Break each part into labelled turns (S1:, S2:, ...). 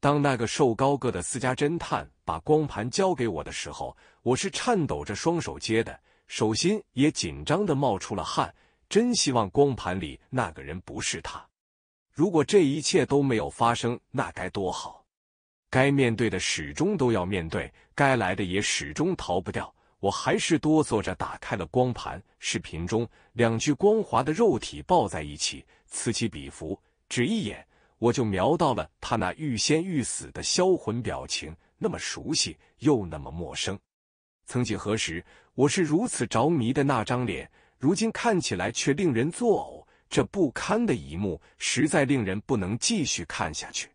S1: 当那个瘦高个的私家侦探把光盘交给我的时候，我是颤抖着双手接的，手心也紧张的冒出了汗。真希望光盘里那个人不是他。如果这一切都没有发生，那该多好。该面对的始终都要面对，该来的也始终逃不掉。我还是哆嗦着打开了光盘，视频中，两具光滑的肉体抱在一起，此起彼伏，只一眼。我就瞄到了他那欲仙欲死的销魂表情，那么熟悉又那么陌生。曾几何时，我是如此着迷的那张脸，如今看起来却令人作呕。这不堪的一幕实在令人不能继续看下去。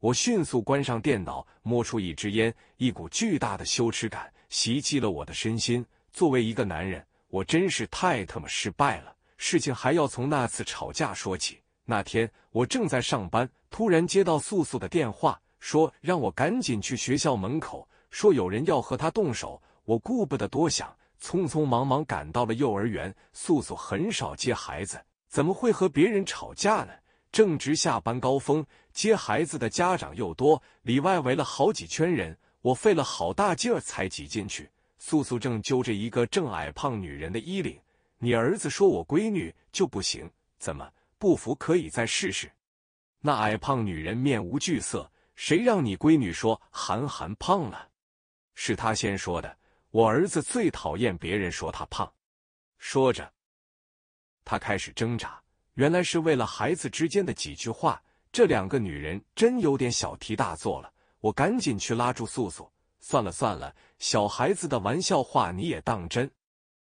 S1: 我迅速关上电脑，摸出一支烟，一股巨大的羞耻感袭击了我的身心。作为一个男人，我真是太他妈失败了。事情还要从那次吵架说起。那天我正在上班，突然接到素素的电话，说让我赶紧去学校门口，说有人要和他动手。我顾不得多想，匆匆忙忙赶到了幼儿园。素素很少接孩子，怎么会和别人吵架呢？正值下班高峰，接孩子的家长又多，里外围了好几圈人，我费了好大劲儿才挤进去。素素正揪着一个正矮胖女人的衣领：“你儿子说我闺女就不行，怎么？”不服可以再试试。那矮胖女人面无惧色，谁让你闺女说韩寒胖了？是他先说的，我儿子最讨厌别人说他胖。说着，他开始挣扎。原来是为了孩子之间的几句话，这两个女人真有点小题大做了。我赶紧去拉住素素，算了算了，小孩子的玩笑话你也当真？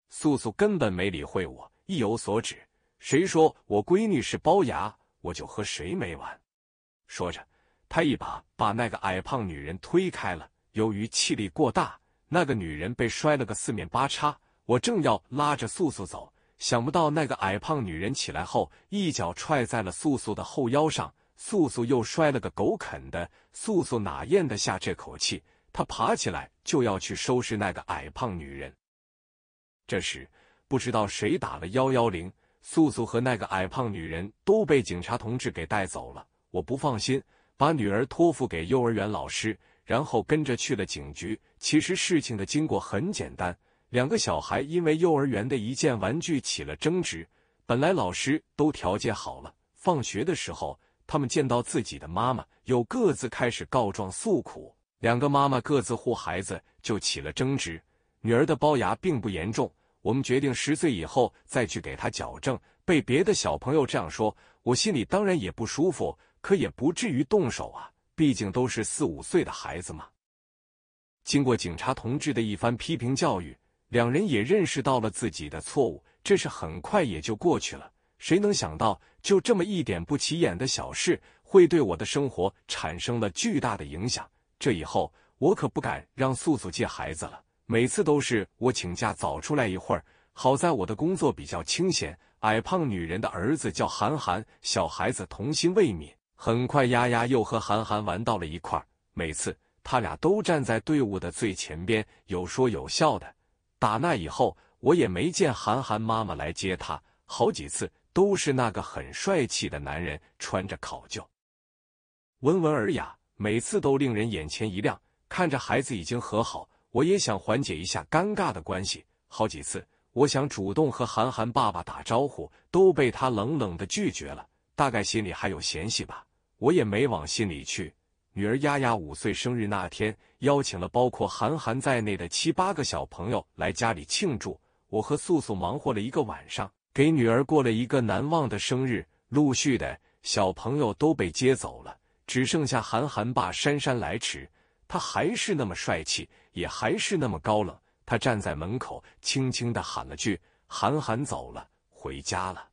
S1: 素素根本没理会我，意有所指。谁说我闺女是龅牙，我就和谁没完。说着，他一把把那个矮胖女人推开了。由于气力过大，那个女人被摔了个四面八叉。我正要拉着素素走，想不到那个矮胖女人起来后，一脚踹在了素素的后腰上，素素又摔了个狗啃的。素素哪咽得下这口气？她爬起来就要去收拾那个矮胖女人。这时，不知道谁打了幺幺零。素素和那个矮胖女人都被警察同志给带走了，我不放心，把女儿托付给幼儿园老师，然后跟着去了警局。其实事情的经过很简单，两个小孩因为幼儿园的一件玩具起了争执，本来老师都调解好了。放学的时候，他们见到自己的妈妈，又各自开始告状诉苦，两个妈妈各自护孩子，就起了争执。女儿的龅牙并不严重。我们决定十岁以后再去给他矫正。被别的小朋友这样说，我心里当然也不舒服，可也不至于动手啊，毕竟都是四五岁的孩子嘛。经过警察同志的一番批评教育，两人也认识到了自己的错误，这事很快也就过去了。谁能想到，就这么一点不起眼的小事，会对我的生活产生了巨大的影响？这以后，我可不敢让素素接孩子了。每次都是我请假早出来一会儿，好在我的工作比较清闲。矮胖女人的儿子叫韩寒，小孩子童心未泯，很快丫丫又和韩寒玩到了一块儿。每次他俩都站在队伍的最前边，有说有笑的。打那以后，我也没见韩寒妈妈来接他，好几次都是那个很帅气的男人，穿着考究，温文尔雅，每次都令人眼前一亮。看着孩子已经和好。我也想缓解一下尴尬的关系，好几次我想主动和韩寒爸爸打招呼，都被他冷冷的拒绝了，大概心里还有嫌隙吧。我也没往心里去。女儿丫丫五岁生日那天，邀请了包括韩寒在内的七八个小朋友来家里庆祝，我和素素忙活了一个晚上，给女儿过了一个难忘的生日。陆续的小朋友都被接走了，只剩下韩寒爸姗姗来迟，他还是那么帅气。也还是那么高冷，他站在门口，轻轻的喊了句：“韩寒走了，回家了。”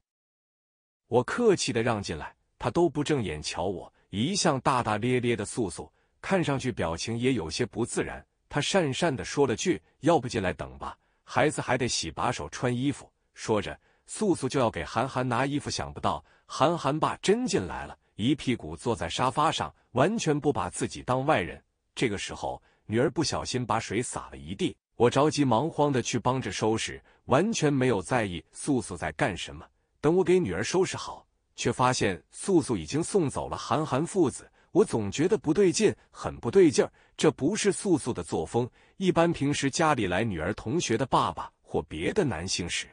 S1: 我客气的让进来，他都不正眼瞧我。一向大大咧咧的素素，看上去表情也有些不自然。他讪讪的说了句：“要不进来等吧，孩子还得洗把手、穿衣服。”说着，素素就要给韩寒拿衣服，想不到韩寒爸真进来了，一屁股坐在沙发上，完全不把自己当外人。这个时候。女儿不小心把水洒了一地，我着急忙慌的去帮着收拾，完全没有在意素素在干什么。等我给女儿收拾好，却发现素素已经送走了韩寒父子。我总觉得不对劲，很不对劲，这不是素素的作风。一般平时家里来女儿同学的爸爸或别的男性时，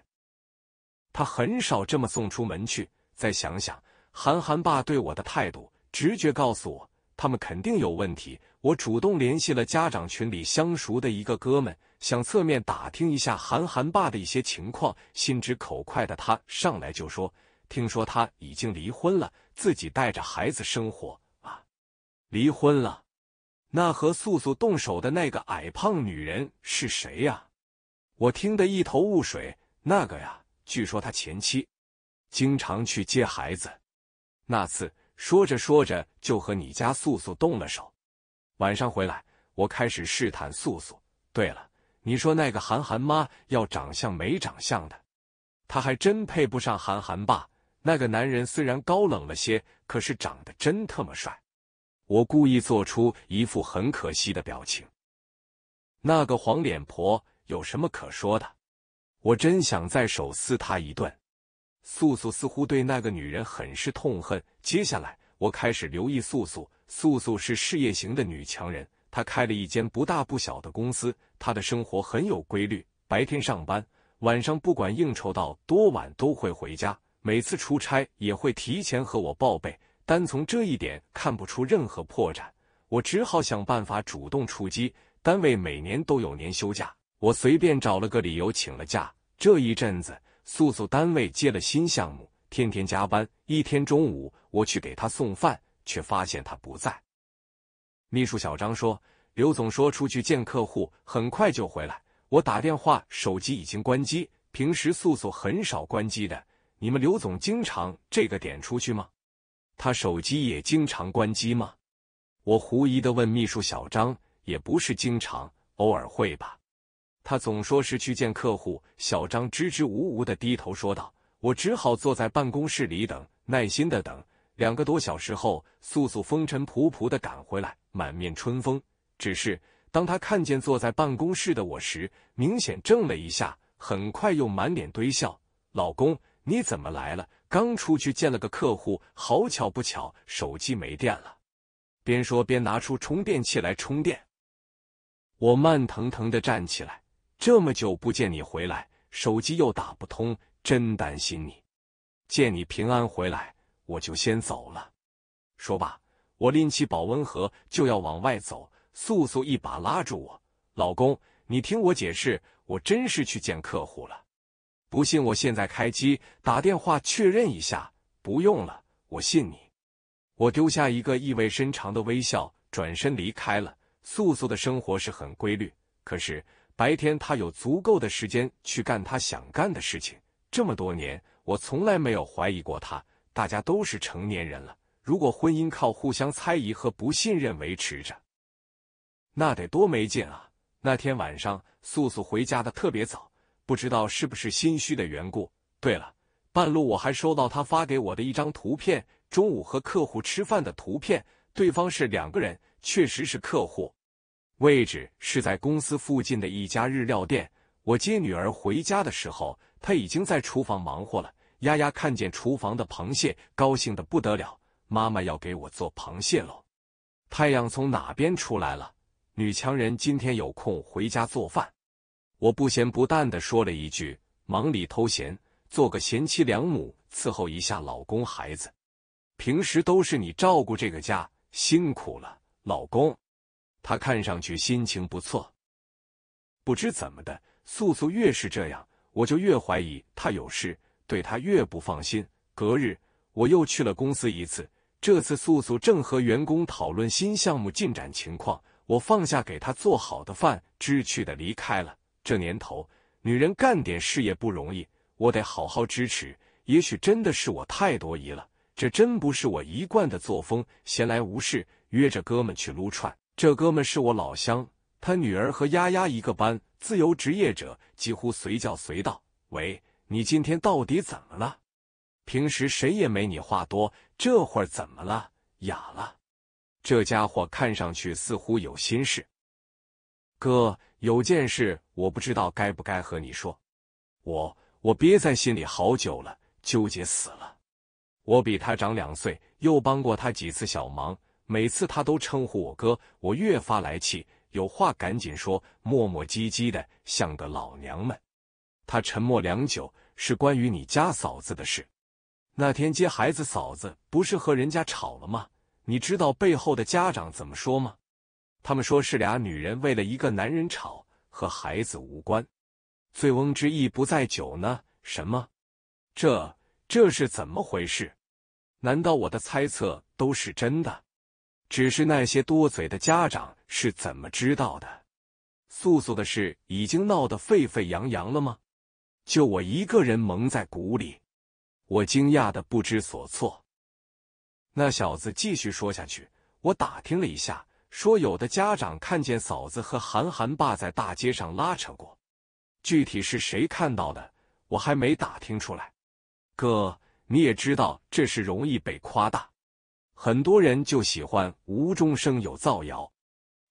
S1: 他很少这么送出门去。再想想韩寒爸对我的态度，直觉告诉我，他们肯定有问题。我主动联系了家长群里相熟的一个哥们，想侧面打听一下韩寒爸的一些情况。心直口快的他上来就说：“听说他已经离婚了，自己带着孩子生活啊。”离婚了？那和素素动手的那个矮胖女人是谁呀？我听得一头雾水。那个呀，据说他前妻经常去接孩子，那次说着说着就和你家素素动了手。晚上回来，我开始试探素素。对了，你说那个韩寒妈要长相没长相的，她还真配不上韩寒爸。那个男人虽然高冷了些，可是长得真特么帅。我故意做出一副很可惜的表情。那个黄脸婆有什么可说的？我真想再手撕她一顿。素素似乎对那个女人很是痛恨。接下来。我开始留意素素，素素是事业型的女强人，她开了一间不大不小的公司，她的生活很有规律，白天上班，晚上不管应酬到多晚都会回家，每次出差也会提前和我报备，单从这一点看不出任何破绽，我只好想办法主动出击。单位每年都有年休假，我随便找了个理由请了假。这一阵子，素素单位接了新项目。天天加班，一天中午我去给他送饭，却发现他不在。秘书小张说：“刘总说出去见客户，很快就回来。我打电话，手机已经关机。平时素素很少关机的，你们刘总经常这个点出去吗？他手机也经常关机吗？”我狐疑的问秘书小张：“也不是经常，偶尔会吧。他总说是去见客户。”小张支支吾吾的低头说道。我只好坐在办公室里等，耐心的等。两个多小时后，素素风尘仆仆的赶回来，满面春风。只是当她看见坐在办公室的我时，明显怔了一下，很快又满脸堆笑：“老公，你怎么来了？刚出去见了个客户，好巧不巧，手机没电了。”边说边拿出充电器来充电。我慢腾腾的站起来，这么久不见你回来，手机又打不通。真担心你，见你平安回来，我就先走了。说罢，我拎起保温盒就要往外走，素素一把拉住我：“老公，你听我解释，我真是去见客户了。不信，我现在开机打电话确认一下。”不用了，我信你。我丢下一个意味深长的微笑，转身离开了。素素的生活是很规律，可是白天她有足够的时间去干她想干的事情。这么多年，我从来没有怀疑过他。大家都是成年人了，如果婚姻靠互相猜疑和不信任维持着，那得多没劲啊！那天晚上，素素回家的特别早，不知道是不是心虚的缘故。对了，半路我还收到他发给我的一张图片，中午和客户吃饭的图片，对方是两个人，确实是客户，位置是在公司附近的一家日料店。我接女儿回家的时候。他已经在厨房忙活了。丫丫看见厨房的螃蟹，高兴的不得了。妈妈要给我做螃蟹喽！太阳从哪边出来了？女强人今天有空回家做饭。我不咸不淡的说了一句：“忙里偷闲，做个贤妻良母，伺候一下老公孩子。平时都是你照顾这个家，辛苦了，老公。”他看上去心情不错。不知怎么的，素素越是这样。我就越怀疑他有事，对他越不放心。隔日，我又去了公司一次。这次素素正和员工讨论新项目进展情况，我放下给他做好的饭，知趣的离开了。这年头，女人干点事业不容易，我得好好支持。也许真的是我太多疑了，这真不是我一贯的作风。闲来无事，约着哥们去撸串。这哥们是我老乡，他女儿和丫丫一个班。自由职业者几乎随叫随到。喂，你今天到底怎么了？平时谁也没你话多，这会儿怎么了？哑了？这家伙看上去似乎有心事。哥，有件事我不知道该不该和你说，我我憋在心里好久了，纠结死了。我比他长两岁，又帮过他几次小忙，每次他都称呼我哥，我越发来气。有话赶紧说，磨磨唧唧的像个老娘们。他沉默良久，是关于你家嫂子的事。那天接孩子，嫂子不是和人家吵了吗？你知道背后的家长怎么说吗？他们说是俩女人为了一个男人吵，和孩子无关。醉翁之意不在酒呢？什么？这这是怎么回事？难道我的猜测都是真的？只是那些多嘴的家长是怎么知道的？素素的事已经闹得沸沸扬扬了吗？就我一个人蒙在鼓里？我惊讶的不知所措。那小子继续说下去。我打听了一下，说有的家长看见嫂子和韩寒爸在大街上拉扯过。具体是谁看到的，我还没打听出来。哥，你也知道这事容易被夸大。很多人就喜欢无中生有造谣，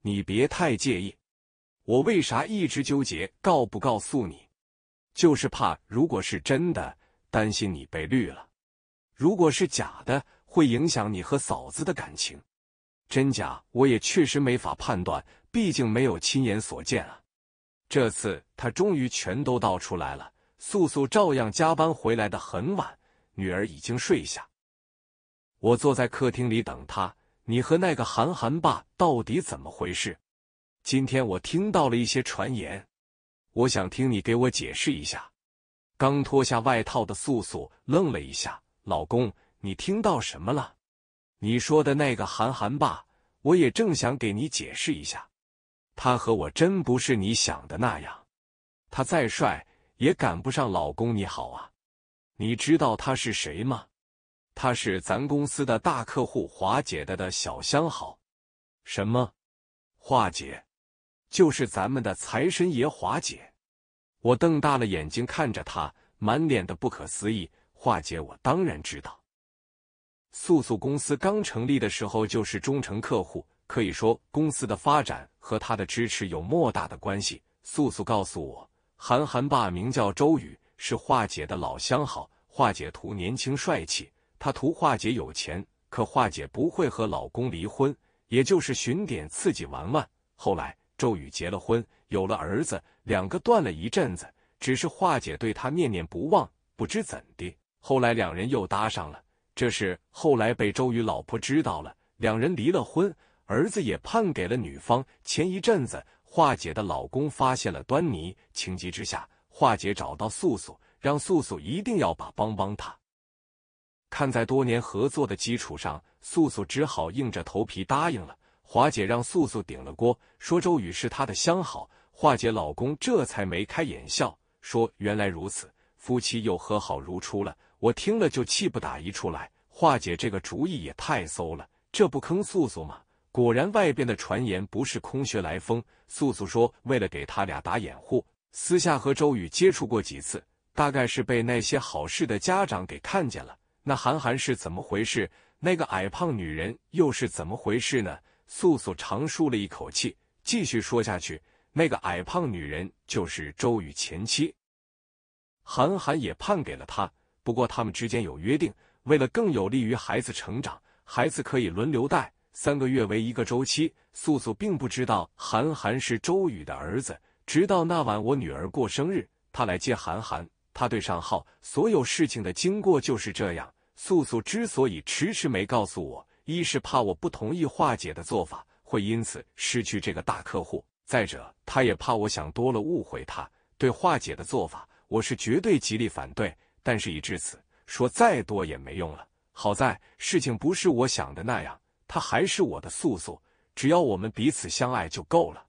S1: 你别太介意。我为啥一直纠结告不告诉你？就是怕如果是真的，担心你被绿了；如果是假的，会影响你和嫂子的感情。真假我也确实没法判断，毕竟没有亲眼所见啊。这次他终于全都道出来了，素素照样加班回来的很晚，女儿已经睡下。我坐在客厅里等他。你和那个韩寒爸到底怎么回事？今天我听到了一些传言，我想听你给我解释一下。刚脱下外套的素素愣了一下：“老公，你听到什么了？你说的那个韩寒爸，我也正想给你解释一下。他和我真不是你想的那样。他再帅也赶不上老公你好啊。你知道他是谁吗？”他是咱公司的大客户华姐的的小相好，什么？华姐就是咱们的财神爷华姐。我瞪大了眼睛看着他，满脸的不可思议。华姐，我当然知道。素素公司刚成立的时候就是忠诚客户，可以说公司的发展和他的支持有莫大的关系。素素告诉我，韩寒爸名叫周宇，是华姐的老相好。华姐图年轻帅气。她图化解有钱，可化解不会和老公离婚，也就是寻点刺激玩玩。后来周宇结了婚，有了儿子，两个断了一阵子，只是化解对他念念不忘。不知怎的，后来两人又搭上了。这事后来被周宇老婆知道了，两人离了婚，儿子也判给了女方。前一阵子，化解的老公发现了端倪，情急之下，化解找到素素，让素素一定要把帮帮他。看在多年合作的基础上，素素只好硬着头皮答应了。华姐让素素顶了锅，说周宇是她的相好，华姐老公这才眉开眼笑，说原来如此，夫妻又和好如初了。我听了就气不打一处来，华姐这个主意也太馊了，这不坑素素吗？果然外边的传言不是空穴来风。素素说，为了给他俩打掩护，私下和周宇接触过几次，大概是被那些好事的家长给看见了。那韩寒是怎么回事？那个矮胖女人又是怎么回事呢？素素长舒了一口气，继续说下去。那个矮胖女人就是周宇前妻，韩寒也判给了他。不过他们之间有约定，为了更有利于孩子成长，孩子可以轮流带，三个月为一个周期。素素并不知道韩寒是周宇的儿子，直到那晚我女儿过生日，他来接韩寒。他对上号，所有事情的经过就是这样。素素之所以迟迟没告诉我，一是怕我不同意华姐的做法，会因此失去这个大客户；再者，他也怕我想多了误会他。对华姐的做法，我是绝对极力反对。但是已至此，说再多也没用了。好在事情不是我想的那样，他还是我的素素，只要我们彼此相爱就够了。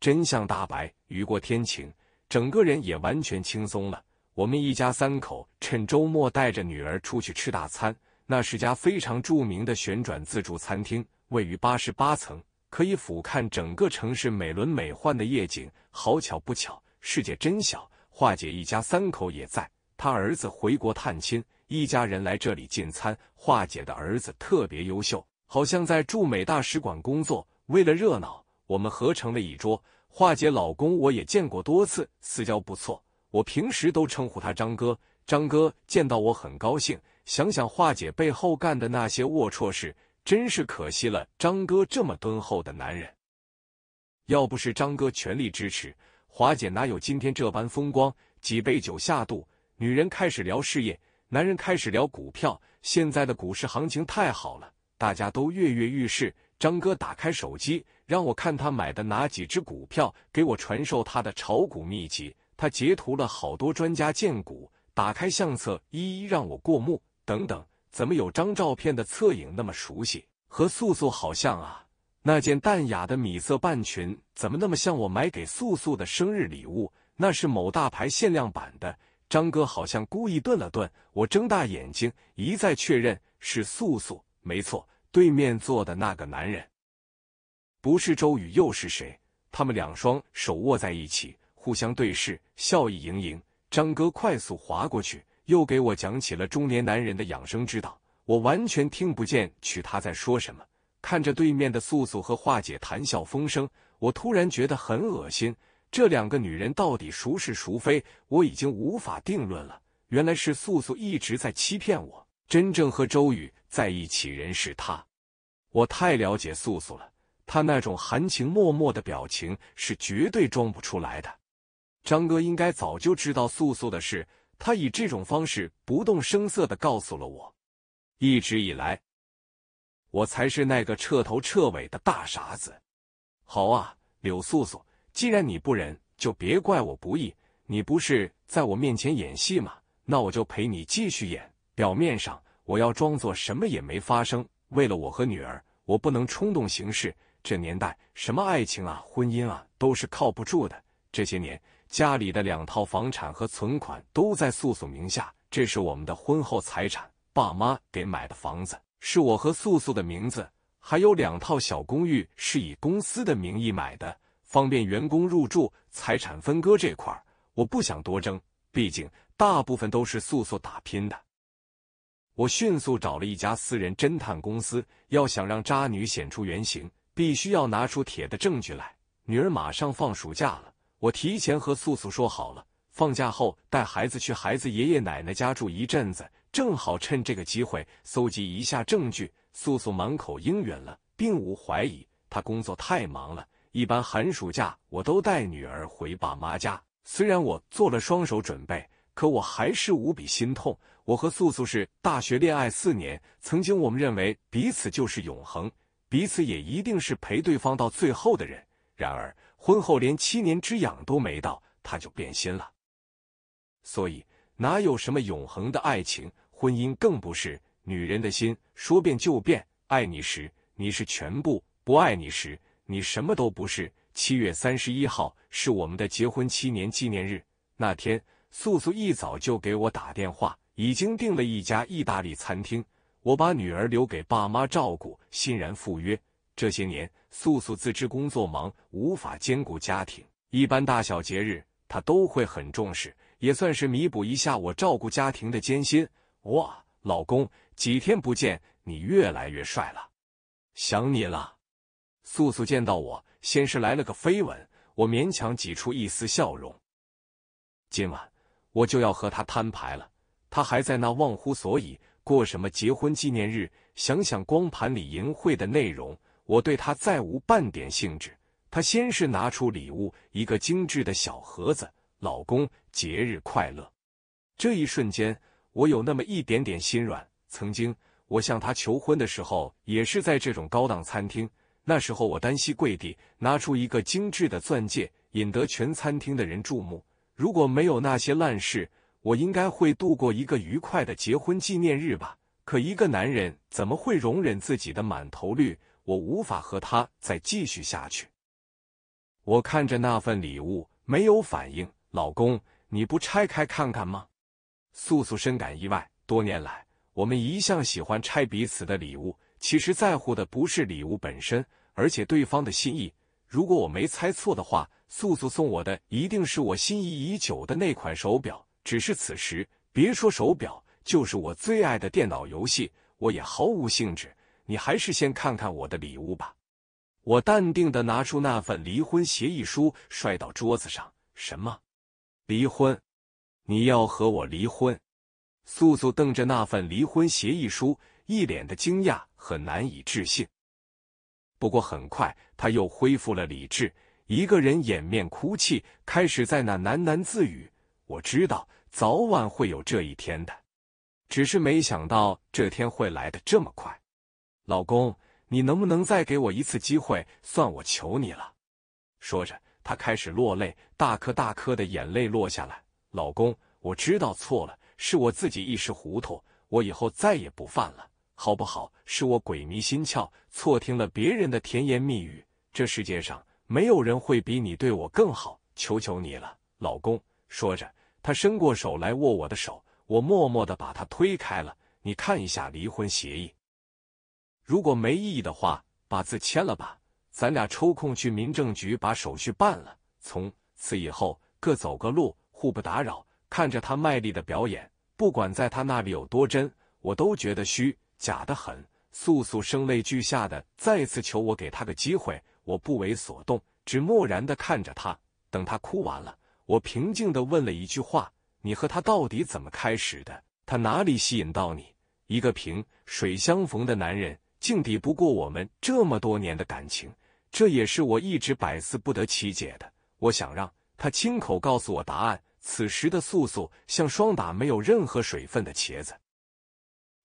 S1: 真相大白，雨过天晴。整个人也完全轻松了。我们一家三口趁周末带着女儿出去吃大餐，那是家非常著名的旋转自助餐厅，位于八十八层，可以俯瞰整个城市美轮美奂的夜景。好巧不巧，世界真小，华姐一家三口也在。她儿子回国探亲，一家人来这里进餐。华姐的儿子特别优秀，好像在驻美大使馆工作。为了热闹，我们合成了一桌。华姐老公我也见过多次，私交不错，我平时都称呼他张哥。张哥见到我很高兴，想想华姐背后干的那些龌龊事，真是可惜了张哥这么敦厚的男人。要不是张哥全力支持，华姐哪有今天这般风光？几杯酒下肚，女人开始聊事业，男人开始聊股票。现在的股市行情太好了，大家都跃跃欲试。张哥打开手机。让我看他买的哪几只股票，给我传授他的炒股秘籍。他截图了好多专家荐股，打开相册一一让我过目。等等，怎么有张照片的侧影那么熟悉？和素素好像啊！那件淡雅的米色半裙怎么那么像我买给素素的生日礼物？那是某大牌限量版的。张哥好像故意顿了顿，我睁大眼睛一再确认，是素素，没错，对面坐的那个男人。不是周宇又是谁？他们两双手握在一起，互相对视，笑意盈盈。张哥快速划过去，又给我讲起了中年男人的养生之道，我完全听不见曲他在说什么。看着对面的素素和华姐谈笑风生，我突然觉得很恶心。这两个女人到底孰是孰非，我已经无法定论了。原来是素素一直在欺骗我，真正和周宇在一起人是他。我太了解素素了。他那种含情脉脉的表情是绝对装不出来的。张哥应该早就知道素素的事，他以这种方式不动声色的告诉了我。一直以来，我才是那个彻头彻尾的大傻子。好啊，柳素素，既然你不忍，就别怪我不义。你不是在我面前演戏吗？那我就陪你继续演。表面上我要装作什么也没发生，为了我和女儿，我不能冲动行事。这年代，什么爱情啊、婚姻啊，都是靠不住的。这些年，家里的两套房产和存款都在素素名下，这是我们的婚后财产。爸妈给买的房子是我和素素的名字，还有两套小公寓是以公司的名义买的，方便员工入住。财产分割这块儿，我不想多争，毕竟大部分都是素素打拼的。我迅速找了一家私人侦探公司，要想让渣女显出原形。必须要拿出铁的证据来。女儿马上放暑假了，我提前和素素说好了，放假后带孩子去孩子爷爷奶奶家住一阵子，正好趁这个机会搜集一下证据。素素满口应允了，并无怀疑。她工作太忙了，一般寒暑假我都带女儿回爸妈家。虽然我做了双手准备，可我还是无比心痛。我和素素是大学恋爱四年，曾经我们认为彼此就是永恒。彼此也一定是陪对方到最后的人。然而，婚后连七年之痒都没到，他就变心了。所以，哪有什么永恒的爱情？婚姻更不是。女人的心说变就变，爱你时你是全部，不爱你时你什么都不是。七月三十一号是我们的结婚七年纪念日，那天素素一早就给我打电话，已经订了一家意大利餐厅。我把女儿留给爸妈照顾，欣然赴约。这些年，素素自知工作忙，无法兼顾家庭，一般大小节日她都会很重视，也算是弥补一下我照顾家庭的艰辛。哇，老公，几天不见，你越来越帅了，想你了。素素见到我，先是来了个飞吻，我勉强挤出一丝笑容。今晚我就要和他摊牌了，他还在那忘乎所以。过什么结婚纪念日？想想光盘里淫秽的内容，我对他再无半点兴致。他先是拿出礼物，一个精致的小盒子。老公，节日快乐！这一瞬间，我有那么一点点心软。曾经，我向她求婚的时候，也是在这种高档餐厅。那时候，我单膝跪地，拿出一个精致的钻戒，引得全餐厅的人注目。如果没有那些烂事，我应该会度过一个愉快的结婚纪念日吧。可一个男人怎么会容忍自己的满头绿？我无法和他再继续下去。我看着那份礼物，没有反应。老公，你不拆开看看吗？素素深感意外。多年来，我们一向喜欢拆彼此的礼物。其实，在乎的不是礼物本身，而且对方的心意。如果我没猜错的话，素素送我的一定是我心仪已久的那款手表。只是此时，别说手表，就是我最爱的电脑游戏，我也毫无兴致。你还是先看看我的礼物吧。我淡定的拿出那份离婚协议书，摔到桌子上。什么？离婚？你要和我离婚？素素瞪着那份离婚协议书，一脸的惊讶和难以置信。不过很快，他又恢复了理智，一个人掩面哭泣，开始在那喃喃自语。我知道早晚会有这一天的，只是没想到这天会来的这么快。老公，你能不能再给我一次机会？算我求你了。说着，她开始落泪，大颗大颗的眼泪落下来。老公，我知道错了，是我自己一时糊涂，我以后再也不犯了，好不好？是我鬼迷心窍，错听了别人的甜言蜜语。这世界上没有人会比你对我更好，求求你了，老公。说着。他伸过手来握我的手，我默默的把他推开了。你看一下离婚协议，如果没异议的话，把字签了吧。咱俩抽空去民政局把手续办了。从此以后各走各路，互不打扰。看着他卖力的表演，不管在他那里有多真，我都觉得虚假的很。素素声泪俱下的再次求我给他个机会，我不为所动，只漠然的看着他，等他哭完了。我平静地问了一句话：“你和他到底怎么开始的？他哪里吸引到你？一个萍水相逢的男人，竟抵不过我们这么多年的感情，这也是我一直百思不得其解的。我想让他亲口告诉我答案。”此时的素素像霜打没有任何水分的茄子，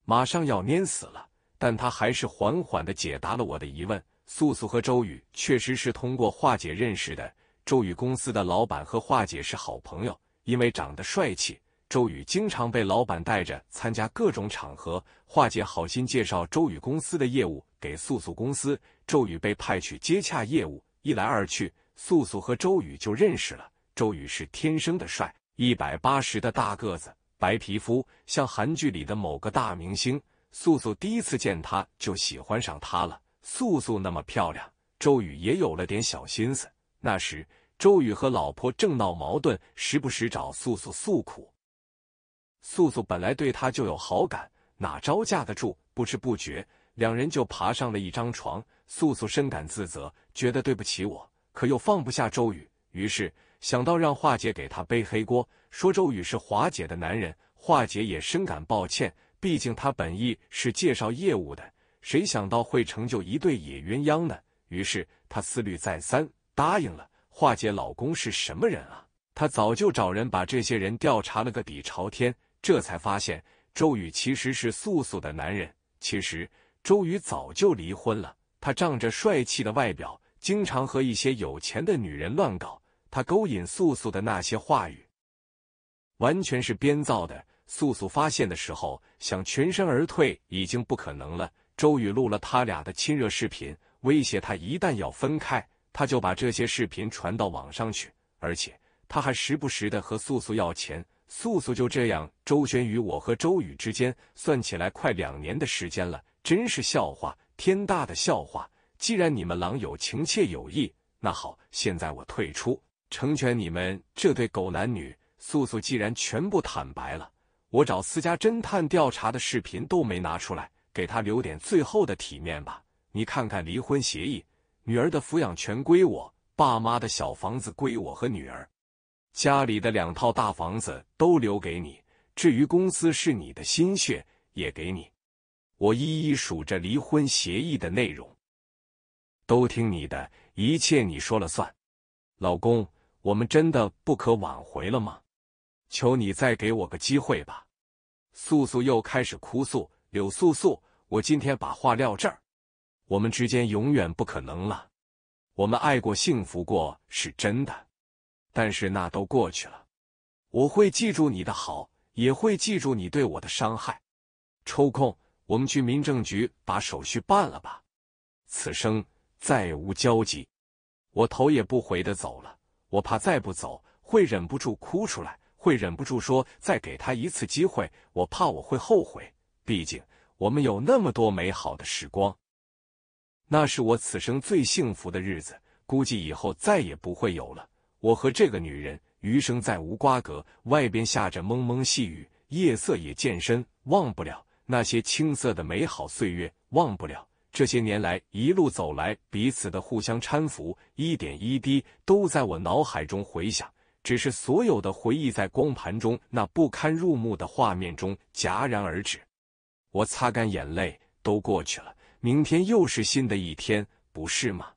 S1: 马上要蔫死了，但他还是缓缓地解答了我的疑问。素素和周宇确实是通过化解认识的。周宇公司的老板和华姐是好朋友，因为长得帅气，周宇经常被老板带着参加各种场合。华姐好心介绍周宇公司的业务给素素公司，周宇被派去接洽业务，一来二去，素素和周宇就认识了。周宇是天生的帅，一百八十的大个子，白皮肤，像韩剧里的某个大明星。素素第一次见他就喜欢上他了。素素那么漂亮，周宇也有了点小心思。那时，周宇和老婆正闹矛盾，时不时找素素诉苦。素素本来对他就有好感，哪招架得住？不知不觉，两人就爬上了一张床。素素深感自责，觉得对不起我，可又放不下周宇，于是想到让华姐给他背黑锅，说周宇是华姐的男人。华姐也深感抱歉，毕竟他本意是介绍业务的，谁想到会成就一对野鸳鸯呢？于是他思虑再三。答应了，化解老公是什么人啊？她早就找人把这些人调查了个底朝天，这才发现周宇其实是素素的男人。其实周宇早就离婚了，他仗着帅气的外表，经常和一些有钱的女人乱搞。他勾引素素的那些话语，完全是编造的。素素发现的时候，想全身而退已经不可能了。周宇录了他俩的亲热视频，威胁他一旦要分开。他就把这些视频传到网上去，而且他还时不时的和素素要钱。素素就这样周旋于我和周宇之间，算起来快两年的时间了，真是笑话，天大的笑话！既然你们郎有情妾有意，那好，现在我退出，成全你们这对狗男女。素素既然全部坦白了，我找私家侦探调查的视频都没拿出来，给他留点最后的体面吧。你看看离婚协议。女儿的抚养权归我，爸妈的小房子归我和女儿，家里的两套大房子都留给你。至于公司是你的心血，也给你。我一一数着离婚协议的内容，都听你的，一切你说了算。老公，我们真的不可挽回了吗？求你再给我个机会吧。素素又开始哭诉：“柳素素，我今天把话撂这儿。”我们之间永远不可能了。我们爱过，幸福过，是真的。但是那都过去了。我会记住你的好，也会记住你对我的伤害。抽空，我们去民政局把手续办了吧。此生再无交集。我头也不回的走了。我怕再不走，会忍不住哭出来，会忍不住说再给他一次机会。我怕我会后悔。毕竟我们有那么多美好的时光。那是我此生最幸福的日子，估计以后再也不会有了。我和这个女人余生再无瓜葛。外边下着蒙蒙细雨，夜色也渐深。忘不了那些青涩的美好岁月，忘不了这些年来一路走来彼此的互相搀扶，一点一滴都在我脑海中回响。只是所有的回忆在光盘中那不堪入目的画面中戛然而止。我擦干眼泪，都过去了。明天又是新的一天，不是吗？